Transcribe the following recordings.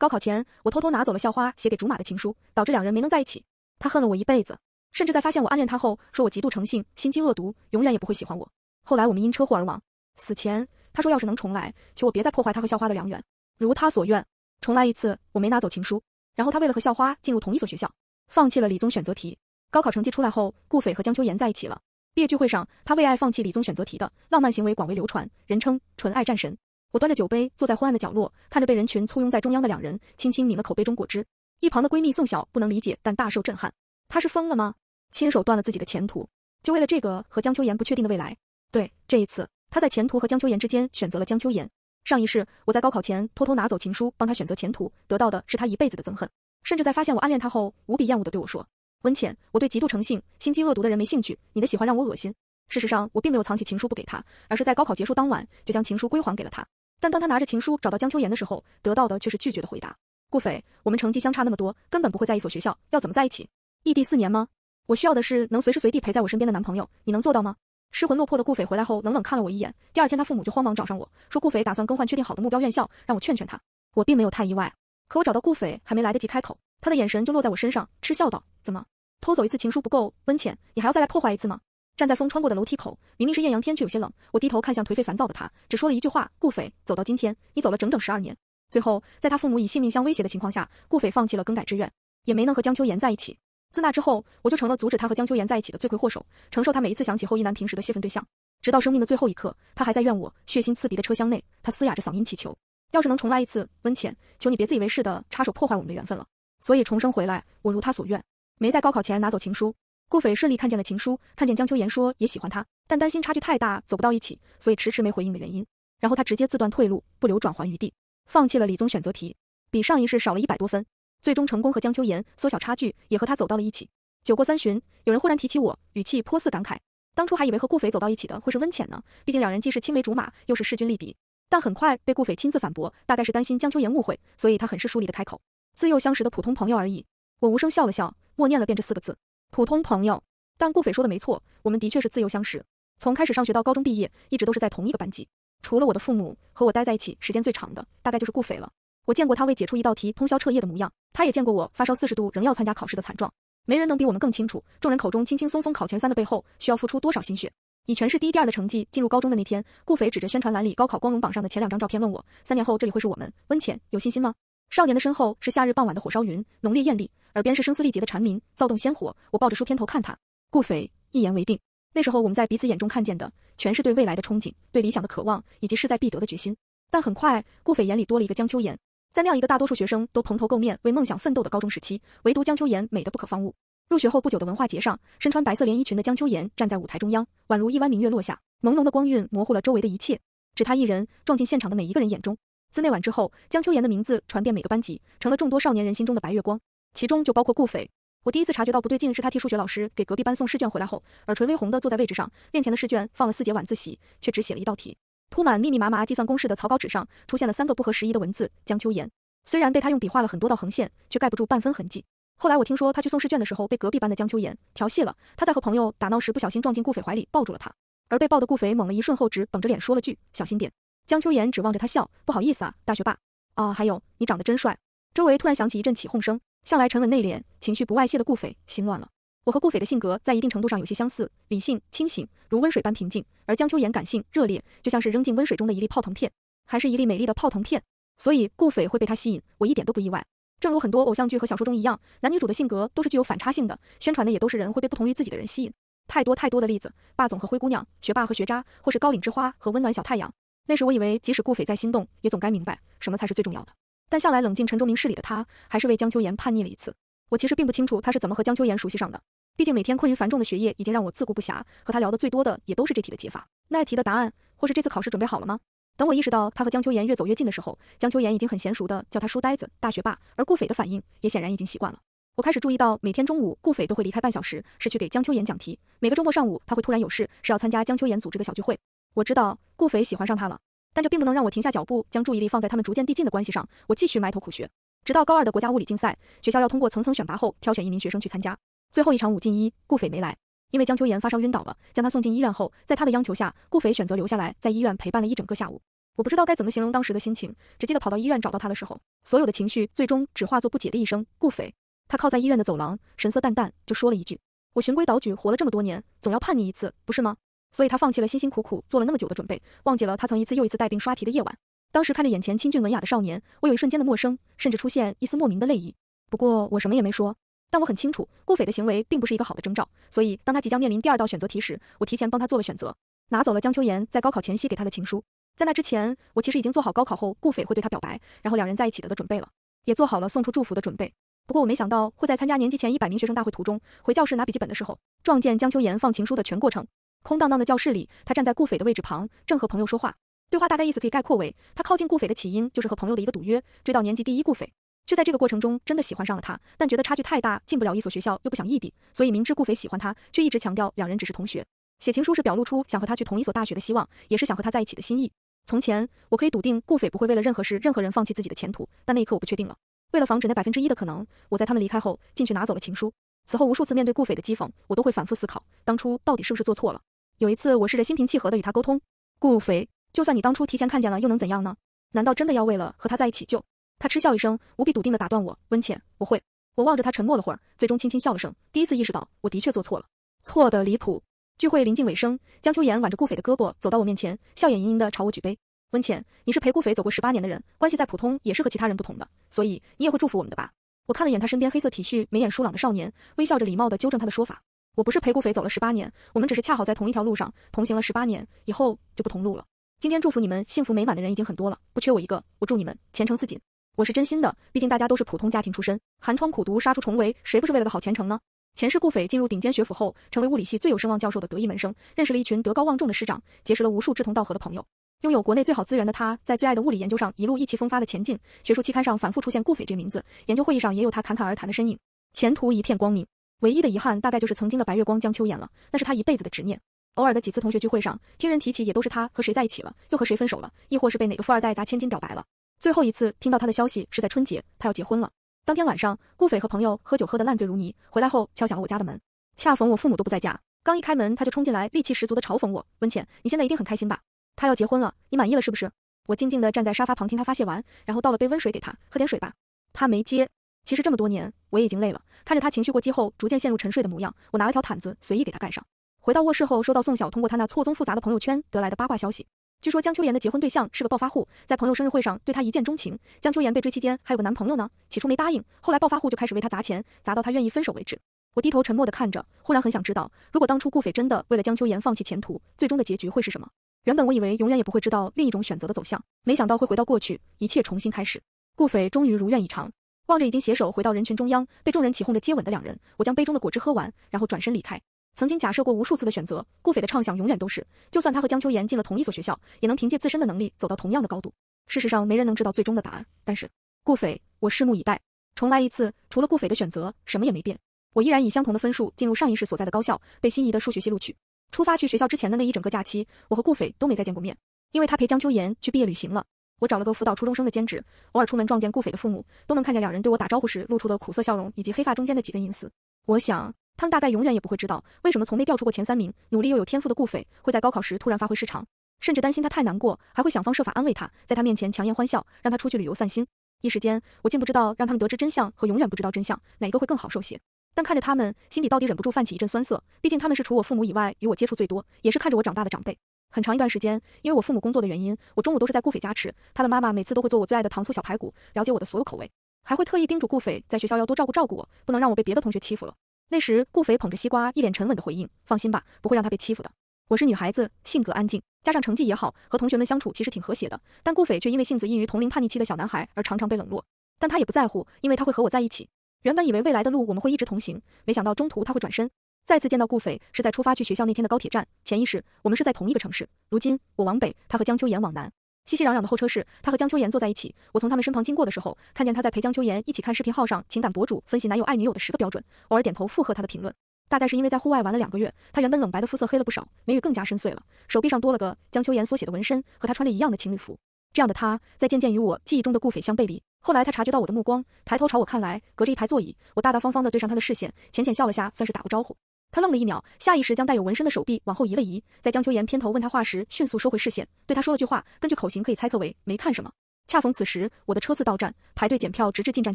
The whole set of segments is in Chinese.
高考前，我偷偷拿走了校花写给竹马的情书，导致两人没能在一起。他恨了我一辈子，甚至在发现我暗恋他后，说我极度诚信、心机恶毒，永远也不会喜欢我。后来我们因车祸而亡，死前他说要是能重来，求我别再破坏他和校花的良缘。如他所愿，重来一次，我没拿走情书。然后他为了和校花进入同一所学校，放弃了理综选择题。高考成绩出来后，顾斐和江秋妍在一起了。毕业聚会上，他为爱放弃理综选择题的浪漫行为广为流传，人称“纯爱战神”。我端着酒杯坐在昏暗的角落，看着被人群簇拥在中央的两人，轻轻抿了口杯中果汁。一旁的闺蜜宋晓不能理解，但大受震撼。她是疯了吗？亲手断了自己的前途，就为了这个和江秋妍不确定的未来？对，这一次她在前途和江秋妍之间选择了江秋妍。上一世我在高考前偷偷拿走情书，帮她选择前途，得到的是她一辈子的憎恨，甚至在发现我暗恋她后，无比厌恶的对我说：“温浅，我对极度诚信、心机恶毒的人没兴趣，你的喜欢让我恶心。”事实上，我并没有藏起情书不给他，而是在高考结束当晚就将情书归还给了他。但当他拿着情书找到江秋妍的时候，得到的却是拒绝的回答。顾斐，我们成绩相差那么多，根本不会在一所学校，要怎么在一起？异地四年吗？我需要的是能随时随地陪在我身边的男朋友，你能做到吗？失魂落魄的顾斐回来后，冷冷看了我一眼。第二天，他父母就慌忙找上我，说顾斐打算更换确定好的目标院校，让我劝劝他。我并没有太意外，可我找到顾斐还没来得及开口，他的眼神就落在我身上，嗤笑道：“怎么，偷走一次情书不够，温浅，你还要再来破坏一次吗？”站在风穿过的楼梯口，明明是艳阳天，却有些冷。我低头看向颓废烦躁的他，只说了一句话：“顾斐，走到今天，你走了整整十二年。最后，在他父母以性命相威胁的情况下，顾斐放弃了更改志愿，也没能和江秋妍在一起。自那之后，我就成了阻止他和江秋妍在一起的罪魁祸首，承受他每一次想起后一男平时的泄愤对象。直到生命的最后一刻，他还在怨我。血腥刺鼻的车厢内，他嘶哑着嗓音祈求：要是能重来一次，温浅，求你别自以为是的插手破坏我们的缘分了。所以重生回来，我如他所愿，没在高考前拿走情书。”顾斐顺利看见了情书，看见江秋妍说也喜欢他，但担心差距太大走不到一起，所以迟迟没回应的原因。然后他直接自断退路，不留转还余地，放弃了理综选择题，比上一世少了一百多分，最终成功和江秋妍缩小差距，也和他走到了一起。酒过三巡，有人忽然提起我，语气颇似感慨。当初还以为和顾斐走到一起的会是温浅呢，毕竟两人既是青梅竹马，又是势均力敌。但很快被顾斐亲自反驳，大概是担心江秋妍误会，所以他很是疏离的开口：“自幼相识的普通朋友而已。”我无声笑了笑，默念了便这四个字。普通朋友，但顾斐说的没错，我们的确是自由相识。从开始上学到高中毕业，一直都是在同一个班级。除了我的父母和我待在一起时间最长的，大概就是顾斐了。我见过他为解出一道题通宵彻夜的模样，他也见过我发烧四十度仍要参加考试的惨状。没人能比我们更清楚，众人口中轻轻松松考前三的背后，需要付出多少心血。以全市第一、第二的成绩进入高中的那天，顾斐指着宣传栏里高考光荣榜上的前两张照片问我：三年后这里会是我们温浅，有信心吗？少年的身后是夏日傍晚的火烧云，浓烈艳丽；耳边是声嘶力竭的蝉鸣，躁动鲜活。我抱着书偏头看他，顾斐，一言为定。那时候我们在彼此眼中看见的，全是对未来的憧憬，对理想的渴望，以及势在必得的决心。但很快，顾斐眼里多了一个江秋妍。在那样一个大多数学生都蓬头垢面为梦想奋斗的高中时期，唯独江秋妍美得不可方物。入学后不久的文化节上，身穿白色连衣裙的江秋妍站在舞台中央，宛如一弯明月落下，朦胧的光晕模糊了周围的一切，只她一人撞进现场的每一个人眼中。自那晚之后，江秋妍的名字传遍每个班级，成了众多少年人心中的白月光，其中就包括顾斐。我第一次察觉到不对劲，是他替数学老师给隔壁班送试卷回来后，耳垂微红的坐在位置上，面前的试卷放了四节晚自习，却只写了一道题，铺满密密麻麻计算公式的草稿纸上出现了三个不合时宜的文字。江秋妍虽然被他用笔画了很多道横线，却盖不住半分痕迹。后来我听说他去送试卷的时候被隔壁班的江秋妍调戏了，他在和朋友打闹时不小心撞进顾斐怀里，抱住了他，而被抱的顾斐猛了一瞬后，只绷着脸说了句：“小心点。”江秋妍指望着他笑，不好意思啊，大学霸啊，还有你长得真帅。周围突然响起一阵起哄声。向来沉稳内敛、情绪不外泄的顾斐心乱了。我和顾斐的性格在一定程度上有些相似，理性清醒，如温水般平静，而江秋妍感性热烈，就像是扔进温水中的一粒泡腾片，还是一粒美丽的泡腾片。所以顾斐会被她吸引，我一点都不意外。正如很多偶像剧和小说中一样，男女主的性格都是具有反差性的，宣传的也都是人会被不同于自己的人吸引。太多太多的例子，霸总和灰姑娘，学霸和学渣，或是高岭之花和温暖小太阳。那时我以为，即使顾斐在心动，也总该明白什么才是最重要的。但向来冷静、沉着明事理的他，还是为江秋妍叛逆了一次。我其实并不清楚他是怎么和江秋妍熟悉上的，毕竟每天困于繁重的学业已经让我自顾不暇，和他聊的最多的也都是这题的解法、那题的答案，或是这次考试准备好了吗？等我意识到他和江秋妍越走越近的时候，江秋妍已经很娴熟的叫他书呆子、大学霸，而顾斐的反应也显然已经习惯了。我开始注意到，每天中午顾斐都会离开半小时，是去给江秋妍讲题；每个周末上午他会突然有事，是要参加江秋妍组织的小聚会。我知道顾斐喜欢上他了，但这并不能让我停下脚步，将注意力放在他们逐渐递进的关系上。我继续埋头苦学，直到高二的国家物理竞赛，学校要通过层层选拔后挑选一名学生去参加。最后一场五进一，顾斐没来，因为江秋妍发烧晕倒了。将他送进医院后，在他的央求下，顾斐选择留下来，在医院陪伴了一整个下午。我不知道该怎么形容当时的心情，只记得跑到医院找到他的时候，所有的情绪最终只化作不解的一声“顾斐”。他靠在医院的走廊，神色淡淡就说了一句：“我循规蹈矩活了这么多年，总要叛逆一次，不是吗？”所以他放弃了辛辛苦苦做了那么久的准备，忘记了他曾一次又一次带病刷题的夜晚。当时看着眼前清俊文雅的少年，我有一瞬间的陌生，甚至出现一丝莫名的泪意。不过我什么也没说，但我很清楚，顾斐的行为并不是一个好的征兆。所以当他即将面临第二道选择题时，我提前帮他做了选择，拿走了江秋妍在高考前夕给他的情书。在那之前，我其实已经做好高考后顾斐会对他表白，然后两人在一起的的准备了，也做好了送出祝福的准备。不过我没想到会在参加年级前一百名学生大会途中，回教室拿笔记本的时候，撞见江秋妍放情书的全过程。空荡荡的教室里，他站在顾斐的位置旁，正和朋友说话。对话大概意思可以概括为：他靠近顾斐的起因就是和朋友的一个赌约，追到年级第一顾斐，却在这个过程中真的喜欢上了他，但觉得差距太大，进不了一所学校，又不想异地，所以明知顾斐喜欢他，却一直强调两人只是同学。写情书是表露出想和他去同一所大学的希望，也是想和他在一起的心意。从前我可以笃定顾斐不会为了任何事、任何人放弃自己的前途，但那一刻我不确定了。为了防止那百分之一的可能，我在他们离开后进去拿走了情书。此后无数次面对顾斐的讥讽，我都会反复思考，当初到底是不是做错了。有一次，我试着心平气和的与他沟通。顾斐，就算你当初提前看见了，又能怎样呢？难道真的要为了和他在一起就？他嗤笑一声，无比笃定的打断我：“温浅，我会。”我望着他，沉默了会儿，最终轻轻笑了声。第一次意识到，我的确做错了，错的离谱。聚会临近尾声，江秋妍挽着顾斐的胳膊走到我面前，笑眼盈盈的朝我举杯：“温浅，你是陪顾斐走过十八年的人，关系再普通也是和其他人不同的，所以你也会祝福我们的吧？”我看了眼他身边黑色体恤、眉眼疏朗的少年，微笑着礼貌的纠正他的说法。我不是陪顾斐走了十八年，我们只是恰好在同一条路上同行了十八年，以后就不同路了。今天祝福你们幸福美满的人已经很多了，不缺我一个。我祝你们前程似锦，我是真心的。毕竟大家都是普通家庭出身，寒窗苦读杀出重围，谁不是为了个好前程呢？前世顾斐进入顶尖学府后，成为物理系最有声望教授的得意门生，认识了一群德高望重的师长，结识了无数志同道合的朋友，拥有国内最好资源的他，在最爱的物理研究上一路意气风发的前进，学术期刊上反复出现顾斐这个名字，研究会议上也有他侃侃而谈的身影，前途一片光明。唯一的遗憾，大概就是曾经的白月光江秋妍了，那是他一辈子的执念。偶尔的几次同学聚会上，听人提起也都是他和谁在一起了，又和谁分手了，亦或是被哪个富二代砸千金表白了。最后一次听到他的消息是在春节，他要结婚了。当天晚上，顾斐和朋友喝酒喝得烂醉如泥，回来后敲响了我家的门。恰逢我父母都不在家，刚一开门他就冲进来，戾气十足的嘲讽我：“温浅，你现在一定很开心吧？他要结婚了，你满意了是不是？”我静静的站在沙发旁听他发泄完，然后倒了杯温水给他，喝点水吧。他没接。其实这么多年，我也已经累了。看着他情绪过激后逐渐陷入沉睡的模样，我拿了条毯子随意给他盖上。回到卧室后，收到宋晓通过他那错综复杂的朋友圈得来的八卦消息。据说江秋妍的结婚对象是个暴发户，在朋友生日会上对她一见钟情。江秋妍被追期间还有个男朋友呢，起初没答应，后来暴发户就开始为她砸钱，砸到她愿意分手为止。我低头沉默的看着，忽然很想知道，如果当初顾斐真的为了江秋妍放弃前途，最终的结局会是什么？原本我以为永远也不会知道另一种选择的走向，没想到会回到过去，一切重新开始。顾斐终于如愿以偿。望着已经携手回到人群中央，被众人起哄着接吻的两人，我将杯中的果汁喝完，然后转身离开。曾经假设过无数次的选择，顾斐的畅想永远都是，就算他和江秋妍进了同一所学校，也能凭借自身的能力走到同样的高度。事实上，没人能知道最终的答案。但是，顾斐，我拭目以待。重来一次，除了顾斐的选择，什么也没变。我依然以相同的分数进入上一世所在的高校，被心仪的数学系录取。出发去学校之前的那一整个假期，我和顾斐都没再见过面，因为他陪江秋妍去毕业旅行了。我找了个辅导初中生的兼职，偶尔出门撞见顾斐的父母，都能看见两人对我打招呼时露出的苦涩笑容，以及黑发中间的几根银丝。我想，他们大概永远也不会知道，为什么从没掉出过前三名，努力又有天赋的顾斐，会在高考时突然发挥失常。甚至担心他太难过，还会想方设法安慰他，在他面前强颜欢笑，让他出去旅游散心。一时间，我竟不知道让他们得知真相和永远不知道真相，哪一个会更好受些。但看着他们，心底到底忍不住泛起一阵酸涩。毕竟他们是除我父母以外与我接触最多，也是看着我长大的长辈。很长一段时间，因为我父母工作的原因，我中午都是在顾斐家吃。他的妈妈每次都会做我最爱的糖醋小排骨，了解我的所有口味，还会特意叮嘱顾斐在学校要多照顾照顾我，不能让我被别的同学欺负了。那时，顾斐捧着西瓜，一脸沉稳的回应：“放心吧，不会让他被欺负的。我是女孩子，性格安静，加上成绩也好，和同学们相处其实挺和谐的。但顾斐却因为性子异于同龄叛逆期的小男孩，而常常被冷落。但他也不在乎，因为他会和我在一起。原本以为未来的路我们会一直同行，没想到中途他会转身。”再次见到顾斐是在出发去学校那天的高铁站，潜意识我们是在同一个城市。如今我往北，他和江秋妍往南。熙熙攘攘的候车室，他和江秋妍坐在一起。我从他们身旁经过的时候，看见他在陪江秋妍一起看视频号上情感博主分析男友爱女友的十个标准，偶尔点头附和他的评论。大概是因为在户外玩了两个月，他原本冷白的肤色黑了不少，眉宇更加深邃了，手臂上多了个江秋妍缩写的纹身，和他穿着一样的情侣服。这样的他，在渐渐与我记忆中的顾斐相背离。后来他察觉到我的目光，抬头朝我看来，隔着一排座椅，我大大方方的对上他的视线，浅浅笑了下，算是打过招呼。他愣了一秒，下意识将带有纹身的手臂往后移了移，在江秋妍偏头问他话时，迅速收回视线，对他说了句话。根据口型可以猜测为没看什么。恰逢此时，我的车次到站，排队检票直至进站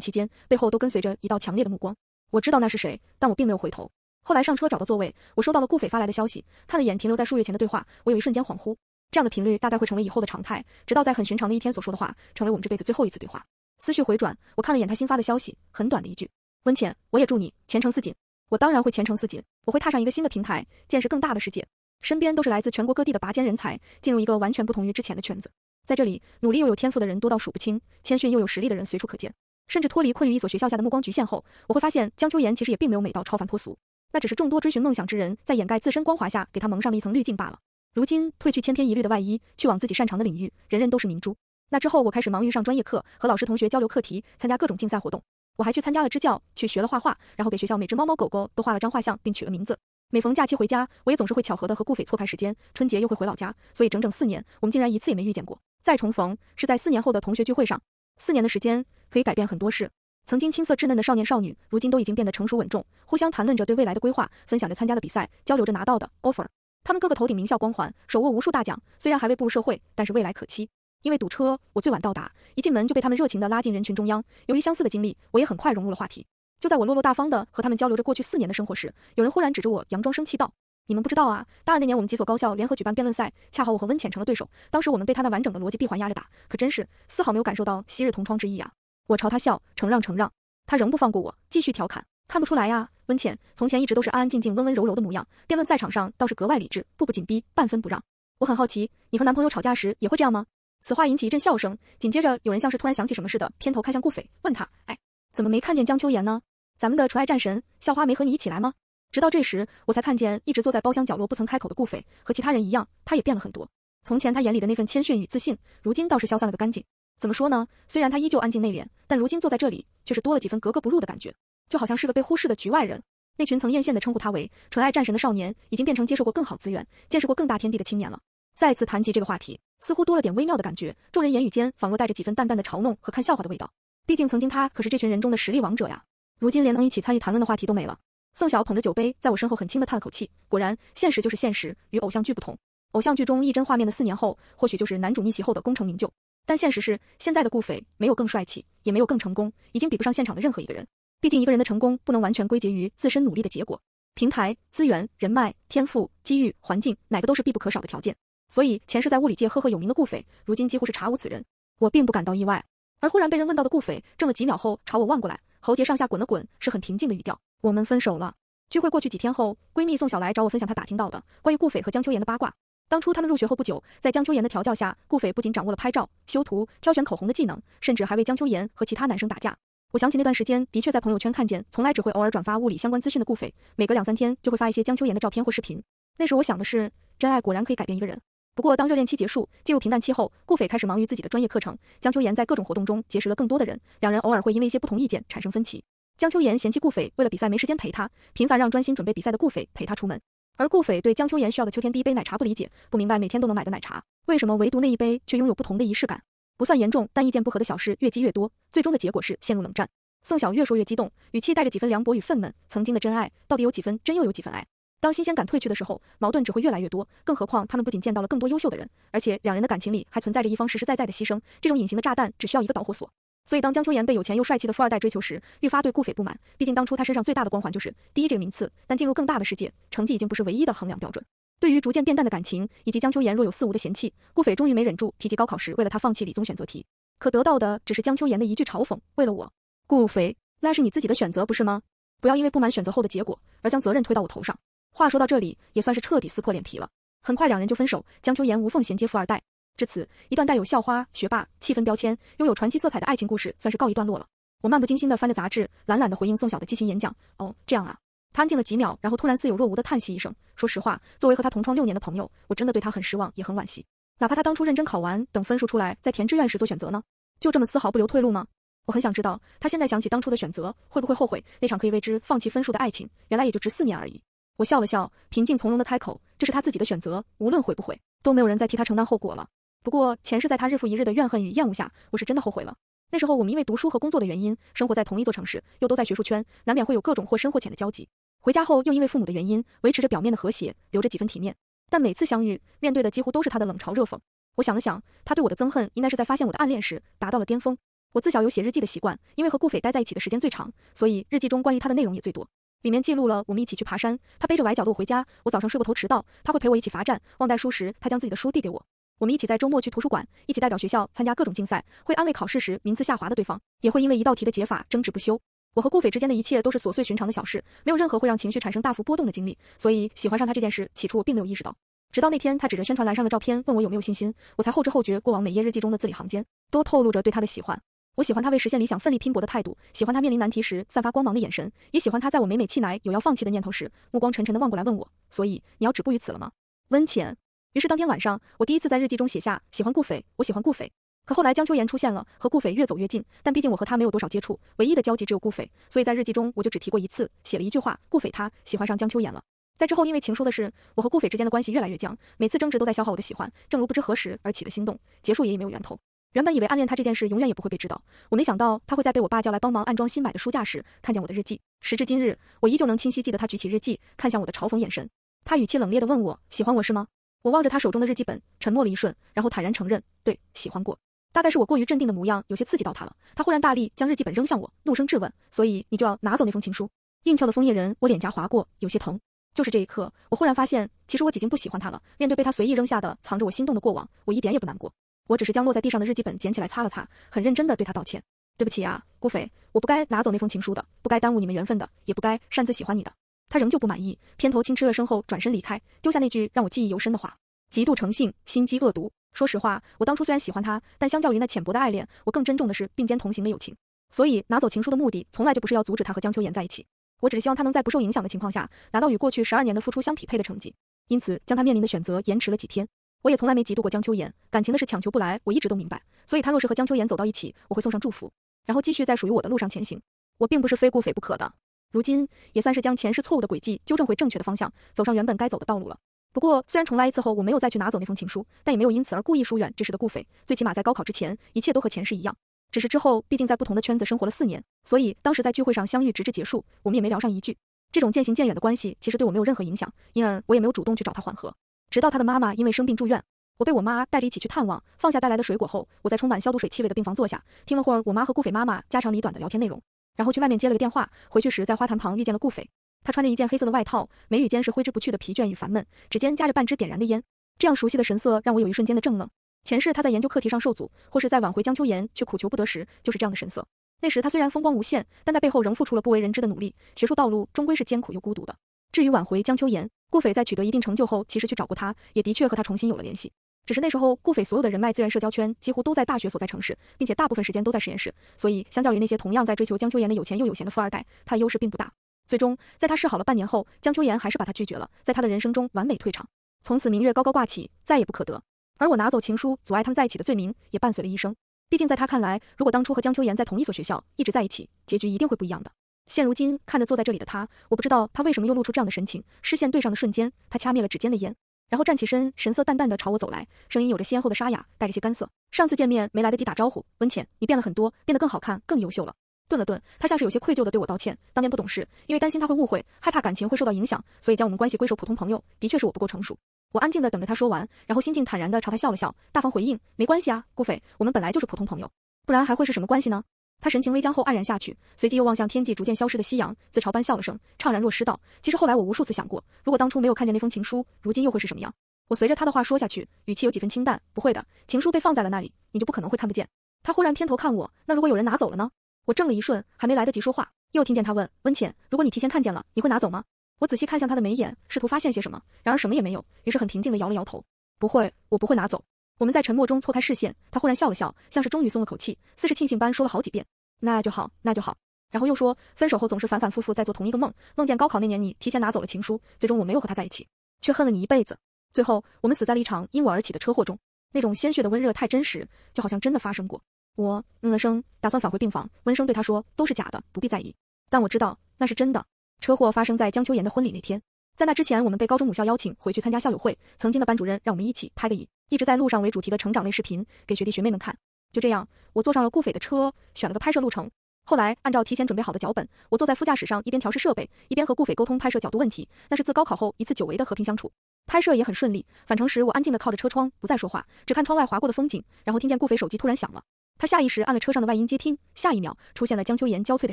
期间，背后都跟随着一道强烈的目光。我知道那是谁，但我并没有回头。后来上车找到座位，我收到了顾斐发来的消息，看了眼停留在数月前的对话，我有一瞬间恍惚。这样的频率大概会成为以后的常态，直到在很寻常的一天所说的话，成为我们这辈子最后一次对话。思绪回转，我看了眼他新发的消息，很短的一句：温浅，我也祝你前程似锦。我当然会前程似锦。我会踏上一个新的平台，见识更大的世界。身边都是来自全国各地的拔尖人才，进入一个完全不同于之前的圈子。在这里，努力又有天赋的人多到数不清，谦逊又有实力的人随处可见。甚至脱离困于一所学校下的目光局限后，我会发现江秋妍其实也并没有美到超凡脱俗，那只是众多追寻梦想之人在掩盖自身光华下给她蒙上的一层滤镜罢了。如今褪去千篇一律的外衣，去往自己擅长的领域，人人都是明珠。那之后，我开始忙于上专业课，和老师同学交流课题，参加各种竞赛活动。我还去参加了支教，去学了画画，然后给学校每只猫猫狗狗都画了张画像，并取了名字。每逢假期回家，我也总是会巧合的和顾斐错开时间，春节又会回老家，所以整整四年，我们竟然一次也没遇见过。再重逢是在四年后的同学聚会上。四年的时间可以改变很多事，曾经青涩稚嫩的少年少女，如今都已经变得成熟稳重，互相谈论着对未来的规划，分享着参加的比赛，交流着拿到的 offer。他们个个头顶名校光环，手握无数大奖，虽然还未步入社会，但是未来可期。因为堵车，我最晚到达，一进门就被他们热情地拉进人群中央。由于相似的经历，我也很快融入了话题。就在我落落大方地和他们交流着过去四年的生活时，有人忽然指着我，佯装生气道：“你们不知道啊，大二那年我们几所高校联合举办辩论赛，恰好我和温浅成了对手。当时我们被他那完整的逻辑闭环压着打，可真是丝毫没有感受到昔日同窗之意啊！”我朝他笑，承让承让。他仍不放过我，继续调侃：“看不出来呀，温浅从前一直都是安安静静、温温柔柔的模样，辩论赛场上倒是格外理智，步步紧逼，半分不让。”我很好奇，你和男朋友吵架时也会这样吗？此话引起一阵笑声，紧接着有人像是突然想起什么似的，偏头看向顾斐，问他：“哎，怎么没看见江秋妍呢？咱们的纯爱战神、校花没和你一起来吗？”直到这时，我才看见一直坐在包厢角落不曾开口的顾斐，和其他人一样，他也变了很多。从前他眼里的那份谦逊与自信，如今倒是消散了个干净。怎么说呢？虽然他依旧安静内敛，但如今坐在这里，却是多了几分格格不入的感觉，就好像是个被忽视的局外人。那群曾艳羡的称呼他为“纯爱战神”的少年，已经变成接受过更好资源、见识过更大天地的青年了。再次谈及这个话题。似乎多了点微妙的感觉，众人言语间仿若带着几分淡淡的嘲弄和看笑话的味道。毕竟曾经他可是这群人中的实力王者呀，如今连能一起参与谈论的话题都没了。宋晓捧着酒杯，在我身后很轻的叹了口气。果然，现实就是现实，与偶像剧不同。偶像剧中一帧画面的四年后，或许就是男主逆袭后的功成名就。但现实是，现在的顾斐没有更帅气，也没有更成功，已经比不上现场的任何一个人。毕竟一个人的成功不能完全归结于自身努力的结果，平台、资源、人脉、天赋、机遇、环境，哪个都是必不可少的条件。所以前世在物理界赫赫有名的顾斐，如今几乎是查无此人。我并不感到意外。而忽然被人问到的顾斐，怔了几秒后朝我望过来，喉结上下滚了滚，是很平静的语调。我们分手了。聚会过去几天后，闺蜜宋小来找我分享她打听到的关于顾斐和江秋妍的八卦。当初他们入学后不久，在江秋妍的调教下，顾斐不仅掌握了拍照、修图、挑选口红的技能，甚至还为江秋妍和其他男生打架。我想起那段时间，的确在朋友圈看见，从来只会偶尔转发物理相关资讯的顾斐，每隔两三天就会发一些江秋妍的照片或视频。那时我想的是，真爱果然可以改变一个人。不过，当热恋期结束，进入平淡期后，顾斐开始忙于自己的专业课程。江秋妍在各种活动中结识了更多的人，两人偶尔会因为一些不同意见产生分歧。江秋妍嫌弃顾斐为了比赛没时间陪她，频繁让专心准备比赛的顾斐陪她出门。而顾斐对江秋妍需要的秋天第一杯奶茶不理解，不明白每天都能买的奶茶，为什么唯独那一杯却拥有不同的仪式感。不算严重，但意见不合的小事越积越多，最终的结果是陷入冷战。宋晓越说越激动，语气带着几分凉薄与愤懑。曾经的真爱到底有几分真，又有几分爱？当新鲜感褪去的时候，矛盾只会越来越多。更何况他们不仅见到了更多优秀的人，而且两人的感情里还存在着一方实实在在的牺牲。这种隐形的炸弹只需要一个导火索。所以当江秋妍被有钱又帅气的富二代追求时，愈发对顾斐不满。毕竟当初他身上最大的光环就是第一这个名次，但进入更大的世界，成绩已经不是唯一的衡量标准。对于逐渐变淡的感情，以及江秋妍若有似无的嫌弃，顾斐终于没忍住提及高考时为了他放弃理综选择题，可得到的只是江秋妍的一句嘲讽：“为了我，顾斐，那是你自己的选择，不是吗？不要因为不满选择后的结果而将责任推到我头上。”话说到这里，也算是彻底撕破脸皮了。很快两人就分手，江秋妍无缝衔接富二代。至此，一段带有校花、学霸、气氛标签、拥有传奇色彩的爱情故事算是告一段落了。我漫不经心地翻着杂志，懒懒地回应宋晓的激情演讲：“哦，这样啊。”他安静了几秒，然后突然似有若无地叹息一声。说实话，作为和他同窗六年的朋友，我真的对他很失望，也很惋惜。哪怕他当初认真考完，等分数出来，在填志愿时做选择呢？就这么丝毫不留退路吗？我很想知道，他现在想起当初的选择，会不会后悔那场可以为之放弃分数的爱情？原来也就值四年而已。我笑了笑，平静从容地开口：“这是他自己的选择，无论悔不悔，都没有人再替他承担后果了。不过前世在他日复一日的怨恨与厌恶下，我是真的后悔了。那时候我们因为读书和工作的原因，生活在同一座城市，又都在学术圈，难免会有各种或深或浅的交集。回家后又因为父母的原因，维持着表面的和谐，留着几分体面。但每次相遇，面对的几乎都是他的冷嘲热讽。我想了想，他对我的憎恨应该是在发现我的暗恋时达到了巅峰。我自小有写日记的习惯，因为和顾斐待在一起的时间最长，所以日记中关于他的内容也最多。”里面记录了我们一起去爬山，他背着崴脚的我回家；我早上睡过头迟到，他会陪我一起罚站；忘带书时，他将自己的书递给我；我们一起在周末去图书馆；一起代表学校参加各种竞赛；会安慰考试时名次下滑的对方，也会因为一道题的解法争执不休。我和顾斐之间的一切都是琐碎寻常的小事，没有任何会让情绪产生大幅波动的经历，所以喜欢上他这件事，起初我并没有意识到，直到那天他指着宣传栏上的照片问我有没有信心，我才后知后觉，过往每页日记中的字里行间都透露着对他的喜欢。我喜欢他为实现理想奋力拼搏的态度，喜欢他面临难题时散发光芒的眼神，也喜欢他在我每每气馁有要放弃的念头时，目光沉沉的望过来问我，所以你要止步于此了吗？温浅。于是当天晚上，我第一次在日记中写下喜欢顾斐，我喜欢顾斐。可后来江秋妍出现了，和顾斐越走越近，但毕竟我和他没有多少接触，唯一的交集只有顾斐，所以在日记中我就只提过一次，写了一句话，顾斐他喜欢上江秋妍了。在之后因为情书的事，我和顾斐之间的关系越来越僵，每次争执都在消耗我的喜欢，正如不知何时而起的心动，结束也已没有源头。原本以为暗恋他这件事永远也不会被知道，我没想到他会在被我爸叫来帮忙安装新买的书架时看见我的日记。时至今日，我依旧能清晰记得他举起日记看向我的嘲讽眼神。他语气冷冽地问我：“喜欢我是吗？”我望着他手中的日记本，沉默了一瞬，然后坦然承认：“对，喜欢过。”大概是我过于镇定的模样有些刺激到他了，他忽然大力将日记本扔向我，怒声质问：“所以你就要拿走那封情书？”硬翘的枫叶人，我脸颊划过，有些疼。就是这一刻，我忽然发现，其实我已经不喜欢他了。面对被他随意扔下的藏着我心动的过往，我一点也不难过。我只是将落在地上的日记本捡起来擦了擦，很认真地对他道歉：“对不起啊，顾斐，我不该拿走那封情书的，不该耽误你们缘分的，也不该擅自喜欢你的。”他仍旧不满意，偏头轻嗤了声后转身离开，丢下那句让我记忆犹深的话：“极度诚信，心机恶毒。”说实话，我当初虽然喜欢他，但相较于那浅薄的爱恋，我更珍重的是并肩同行的友情。所以拿走情书的目的，从来就不是要阻止他和江秋妍在一起，我只是希望他能在不受影响的情况下，拿到与过去十二年的付出相匹配的成绩，因此将他面临的选择延迟了几天。我也从来没嫉妒过江秋妍，感情的事强求不来，我一直都明白。所以他若是和江秋妍走到一起，我会送上祝福，然后继续在属于我的路上前行。我并不是非顾斐不可的，如今也算是将前世错误的轨迹纠正回正确的方向，走上原本该走的道路了。不过虽然重来一次后我没有再去拿走那封情书，但也没有因此而故意疏远这时的顾斐。最起码在高考之前，一切都和前世一样，只是之后毕竟在不同的圈子生活了四年，所以当时在聚会上相遇，直至结束，我们也没聊上一句。这种渐行渐远的关系其实对我没有任何影响，因而我也没有主动去找他缓和。直到他的妈妈因为生病住院，我被我妈带着一起去探望。放下带来的水果后，我在充满消毒水气味的病房坐下，听了会儿我妈和顾斐妈妈家长里短的聊天内容，然后去外面接了个电话。回去时，在花坛旁遇见了顾斐，他穿着一件黑色的外套，眉宇间是挥之不去的疲倦与烦闷，指尖夹着半支点燃的烟。这样熟悉的神色让我有一瞬间的怔愣。前世他在研究课题上受阻，或是在挽回江秋妍却苦求不得时，就是这样的神色。那时他虽然风光无限，但在背后仍付出了不为人知的努力。学术道路终归是艰苦又孤独的。至于挽回江秋妍，顾斐在取得一定成就后，其实去找过他，也的确和他重新有了联系。只是那时候，顾斐所有的人脉资源、社交圈几乎都在大学所在城市，并且大部分时间都在实验室，所以相较于那些同样在追求江秋妍的有钱又有闲的富二代，他优势并不大。最终，在他示好了半年后，江秋妍还是把他拒绝了，在他的人生中完美退场。从此，明月高高挂起，再也不可得。而我拿走情书，阻碍他们在一起的罪名也伴随了一生。毕竟在他看来，如果当初和江秋妍在同一所学校，一直在一起，结局一定会不一样的。现如今看着坐在这里的他，我不知道他为什么又露出这样的神情。视线对上的瞬间，他掐灭了指尖的烟，然后站起身，神色淡淡的朝我走来，声音有着先后的沙哑，带着些干涩。上次见面没来得及打招呼，温浅，你变了很多，变得更好看，更优秀了。顿了顿，他像是有些愧疚的对我道歉，当年不懂事，因为担心他会误会，害怕感情会受到影响，所以将我们关系归属普通朋友，的确是我不够成熟。我安静的等着他说完，然后心境坦然的朝他笑了笑，大方回应，没关系啊，顾斐，我们本来就是普通朋友，不然还会是什么关系呢？他神情微僵后黯然下去，随即又望向天际逐渐消失的夕阳，自嘲般笑了声，怅然若失道：“其实后来我无数次想过，如果当初没有看见那封情书，如今又会是什么样？”我随着他的话说下去，语气有几分清淡：“不会的，情书被放在了那里，你就不可能会看不见。”他忽然偏头看我：“那如果有人拿走了呢？”我怔了一瞬，还没来得及说话，又听见他问：“温浅，如果你提前看见了，你会拿走吗？”我仔细看向他的眉眼，试图发现些什么，然而什么也没有。于是很平静地摇了摇头：“不会，我不会拿走。”我们在沉默中错开视线，他忽然笑了笑，像是终于松了口气，似是庆幸般说了好几遍：“那就好，那就好。”然后又说：“分手后总是反反复复在做同一个梦，梦见高考那年你提前拿走了情书，最终我没有和他在一起，却恨了你一辈子。最后我们死在了一场因我而起的车祸中，那种鲜血的温热太真实，就好像真的发生过。”我嗯了声，打算返回病房，温声对他说：“都是假的，不必在意。但我知道那是真的。车祸发生在江秋妍的婚礼那天，在那之前，我们被高中母校邀请回去参加校友会，曾经的班主任让我们一起拍个影。”一直在路上为主题的成长类视频给学弟学妹们看。就这样，我坐上了顾斐的车，选了个拍摄路程。后来按照提前准备好的脚本，我坐在副驾驶上，一边调试设备，一边和顾斐沟通拍摄角度问题。那是自高考后一次久违的和平相处，拍摄也很顺利。返程时，我安静地靠着车窗，不再说话，只看窗外划过的风景。然后听见顾斐手机突然响了，他下意识按了车上的外音接听，下一秒出现了江秋妍娇脆的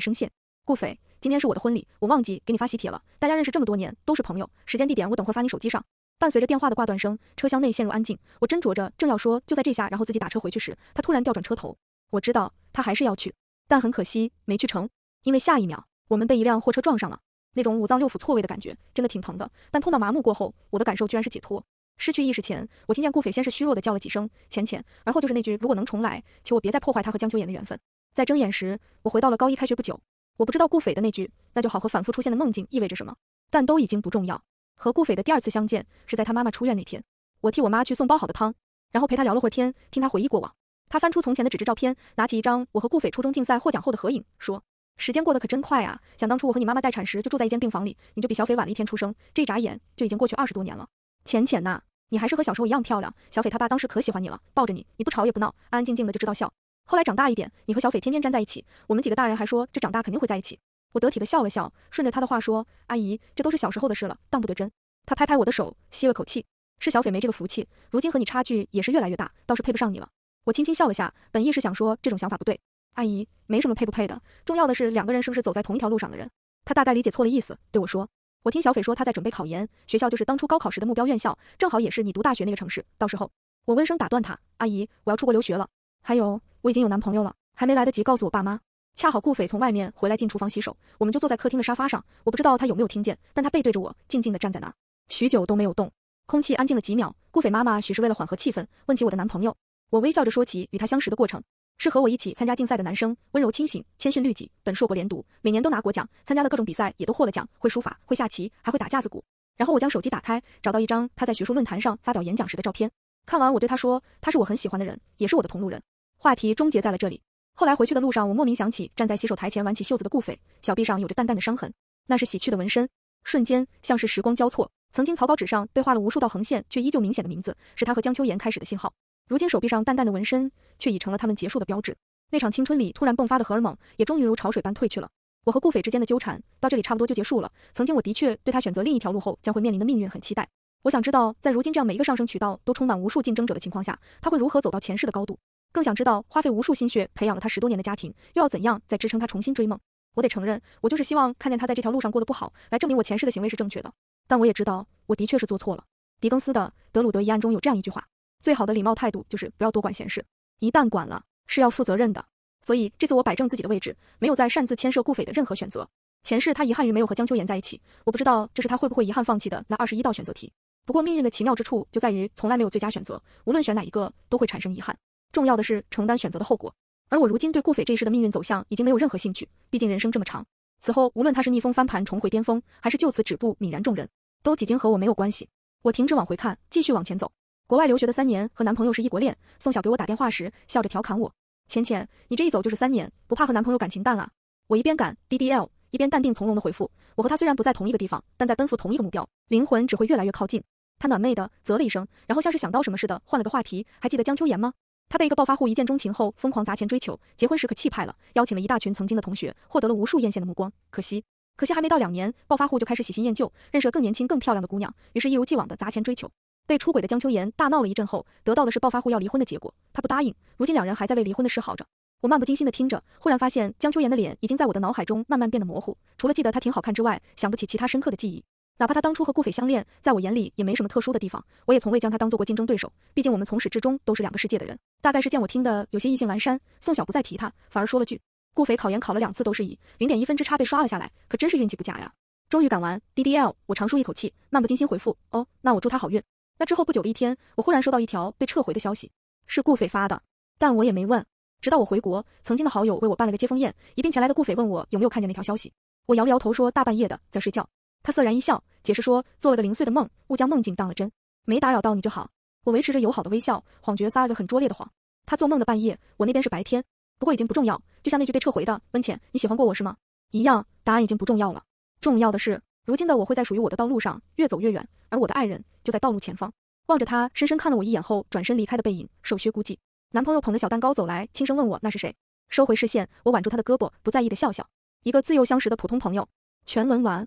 声线。顾斐，今天是我的婚礼，我忘记给你发喜帖了。大家认识这么多年，都是朋友，时间地点我等会发你手机上。伴随着电话的挂断声，车厢内陷入安静。我斟酌着，正要说就在这下，然后自己打车回去时，他突然调转车头。我知道他还是要去，但很可惜没去成，因为下一秒我们被一辆货车撞上了。那种五脏六腑错位的感觉真的挺疼的，但痛到麻木过后，我的感受居然是解脱。失去意识前，我听见顾斐先是虚弱的叫了几声浅浅，而后就是那句如果能重来，求我别再破坏他和江秋妍的缘分。在睁眼时，我回到了高一开学不久。我不知道顾斐的那句那就好和反复出现的梦境意味着什么，但都已经不重要。和顾斐的第二次相见是在他妈妈出院那天，我替我妈去送煲好的汤，然后陪他聊了会儿天，听他回忆过往。他翻出从前的纸质照片，拿起一张我和顾斐初中竞赛获奖后的合影，说：“时间过得可真快啊！想当初我和你妈妈待产时就住在一间病房里，你就比小斐晚了一天出生，这一眨眼就已经过去二十多年了。浅浅呐，你还是和小时候一样漂亮。小斐他爸当时可喜欢你了，抱着你，你不吵也不闹，安安静静的就知道笑。后来长大一点，你和小斐天天粘在一起，我们几个大人还说这长大肯定会在一起。”我得体的笑了笑，顺着他的话说：“阿姨，这都是小时候的事了，当不得真。”他拍拍我的手，吸了口气：“是小斐没这个福气，如今和你差距也是越来越大，倒是配不上你了。”我轻轻笑了下，本意是想说这种想法不对，阿姨没什么配不配的，重要的是两个人是不是走在同一条路上的人。”他大概理解错了意思，对我说：“我听小斐说她在准备考研，学校就是当初高考时的目标院校，正好也是你读大学那个城市，到时候……”我温声打断他：“阿姨，我要出国留学了，还有我已经有男朋友了，还没来得及告诉我爸妈。”恰好顾斐从外面回来，进厨房洗手，我们就坐在客厅的沙发上。我不知道他有没有听见，但他背对着我，静静的站在那儿，许久都没有动。空气安静了几秒。顾斐妈妈许是为了缓和气氛，问起我的男朋友。我微笑着说起与他相识的过程，是和我一起参加竞赛的男生，温柔、清醒、谦逊、律己，本硕博连读，每年都拿国奖，参加的各种比赛也都获了奖，会书法，会下棋，还会打架子鼓。然后我将手机打开，找到一张他在学术论坛上发表演讲时的照片。看完，我对他说，他是我很喜欢的人，也是我的同路人。话题终结在了这里。后来回去的路上，我莫名想起站在洗手台前挽起袖子的顾斐，小臂上有着淡淡的伤痕，那是洗去的纹身。瞬间像是时光交错，曾经草稿纸上被画了无数道横线却依旧明显的名字，是他和江秋妍开始的信号。如今手臂上淡淡的纹身，却已成了他们结束的标志。那场青春里突然迸发的荷尔蒙，也终于如潮水般退去了。我和顾斐之间的纠缠到这里差不多就结束了。曾经我的确对他选择另一条路后将会面临的命运很期待。我想知道，在如今这样每一个上升渠道都充满无数竞争者的情况下，他会如何走到前世的高度。更想知道花费无数心血培养了他十多年的家庭又要怎样再支撑他重新追梦？我得承认，我就是希望看见他在这条路上过得不好，来证明我前世的行为是正确的。但我也知道，我的确是做错了。狄更斯的《德鲁德一案》中有这样一句话：最好的礼貌态度就是不要多管闲事，一旦管了是要负责任的。所以这次我摆正自己的位置，没有再擅自牵涉顾斐的任何选择。前世他遗憾于没有和江秋妍在一起，我不知道这是他会不会遗憾放弃的那二十一道选择题。不过命运的奇妙之处就在于，从来没有最佳选择，无论选哪一个都会产生遗憾。重要的是承担选择的后果，而我如今对顾斐这一世的命运走向已经没有任何兴趣。毕竟人生这么长，此后无论他是逆风翻盘重回巅峰，还是就此止步泯然众人，都已经和我没有关系。我停止往回看，继续往前走。国外留学的三年和男朋友是异国恋，宋晓给我打电话时笑着调侃我：“浅浅，你这一走就是三年，不怕和男朋友感情淡了？”我一边赶 D D L，一边淡定从容的回复：“我和他虽然不在同一个地方，但在奔赴同一个目标，灵魂只会越来越靠近。”他暖昧的啧了一声，然后像是想到什么似的换了个话题：“还记得江秋妍吗？”她被一个暴发户一见钟情后，疯狂砸钱追求，结婚时可气派了，邀请了一大群曾经的同学，获得了无数艳羡的目光。可惜，可惜还没到两年，暴发户就开始喜新厌旧，认识了更年轻、更漂亮的姑娘，于是，一如既往的砸钱追求。被出轨的江秋妍大闹了一阵后，得到的是暴发户要离婚的结果，她不答应。如今两人还在为离婚的事好着。我漫不经心的听着，忽然发现江秋妍的脸已经在我的脑海中慢慢变得模糊，除了记得她挺好看之外，想不起其他深刻的记忆。哪怕他当初和顾斐相恋，在我眼里也没什么特殊的地方，我也从未将他当做过竞争对手。毕竟我们从始至终都是两个世界的人。大概是见我听得有些意兴阑珊，宋晓不再提他，反而说了句：“顾斐考研考了两次都是以零点一分之差被刷了下来，可真是运气不佳呀。”终于赶完 DDL，我长舒一口气，漫不经心回复：“哦，那我祝他好运。”那之后不久的一天，我忽然收到一条被撤回的消息，是顾斐发的，但我也没问。直到我回国，曾经的好友为我办了个接风宴，一并前来的顾斐问我有没有看见那条消息，我摇了摇头说：“大半夜的，在睡觉。”他涩然一笑，解释说，做了个零碎的梦，误将梦境当了真，没打扰到你就好。我维持着友好的微笑，谎觉撒了个很拙劣的谎。他做梦的半夜，我那边是白天，不过已经不重要。就像那句被撤回的，温浅，你喜欢过我是吗？一样，答案已经不重要了。重要的是，如今的我会在属于我的道路上越走越远，而我的爱人就在道路前方。望着他深深看了我一眼后转身离开的背影，受薛孤寂。男朋友捧着小蛋糕走来，轻声问我那是谁。收回视线，我挽住他的胳膊，不在意的笑笑。一个自幼相识的普通朋友。全文完。